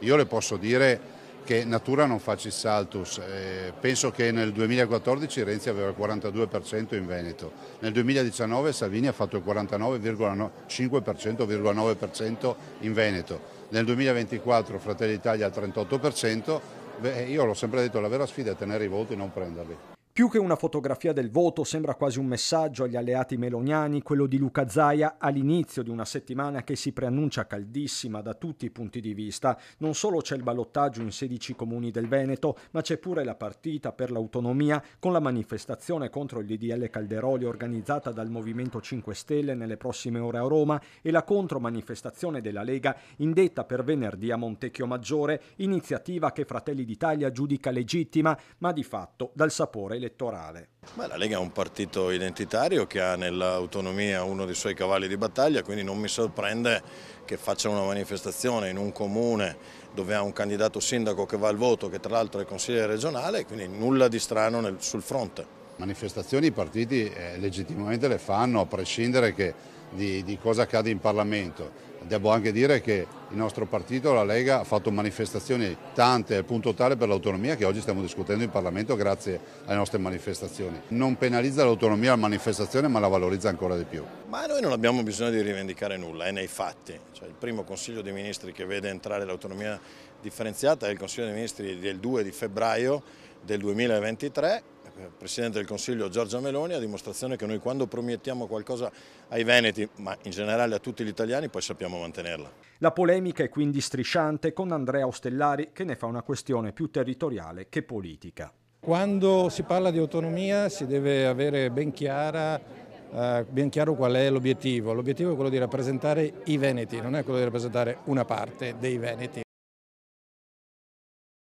Io le posso dire che natura non faccia il saltus, eh, penso che nel 2014 Renzi aveva il 42% in Veneto, nel 2019 Salvini ha fatto il 49,5%,9% in Veneto, nel 2024 Fratelli Italia il 38%, beh, io l'ho sempre detto, la vera sfida è tenere i voti e non prenderli. Più che una fotografia del voto, sembra quasi un messaggio agli alleati meloniani, quello di Luca Zaia all'inizio di una settimana che si preannuncia caldissima da tutti i punti di vista. Non solo c'è il ballottaggio in 16 comuni del Veneto, ma c'è pure la partita per l'autonomia con la manifestazione contro il DDL Calderoli organizzata dal Movimento 5 Stelle nelle prossime ore a Roma e la contromanifestazione della Lega indetta per venerdì a Montecchio Maggiore, iniziativa che Fratelli d'Italia giudica legittima, ma di fatto dal sapore elettorale elettorale. Beh, la Lega è un partito identitario che ha nell'autonomia uno dei suoi cavalli di battaglia, quindi non mi sorprende che faccia una manifestazione in un comune dove ha un candidato sindaco che va al voto, che tra l'altro è consigliere regionale, quindi nulla di strano nel, sul fronte manifestazioni i partiti eh, legittimamente le fanno a prescindere che, di, di, cosa accade in Parlamento. Devo anche dire che il nostro partito, la Lega, ha fatto manifestazioni tante al punto tale per l'autonomia che oggi stiamo discutendo in Parlamento grazie alle nostre manifestazioni. Non penalizza l'autonomia la manifestazione ma la valorizza ancora di più. Ma noi non abbiamo bisogno di rivendicare nulla, è nei fatti. Cioè, il primo Consiglio dei Ministri che vede entrare l'autonomia differenziata è il Consiglio dei Ministri del 2 di febbraio del 2023 eh, Presidente del Consiglio Giorgia Meloni, a dimostrazione che noi quando promettiamo qualcosa ai Veneti, ma in generale a tutti gli italiani, poi sappiamo mantenerla. La polemica è quindi strisciante con Andrea Ostellari che ne fa una questione più territoriale che politica. Quando si parla di autonomia si deve avere ben, chiara, eh, ben chiaro qual è l'obiettivo. L'obiettivo è quello di rappresentare i Veneti, non è quello di rappresentare una parte dei Veneti.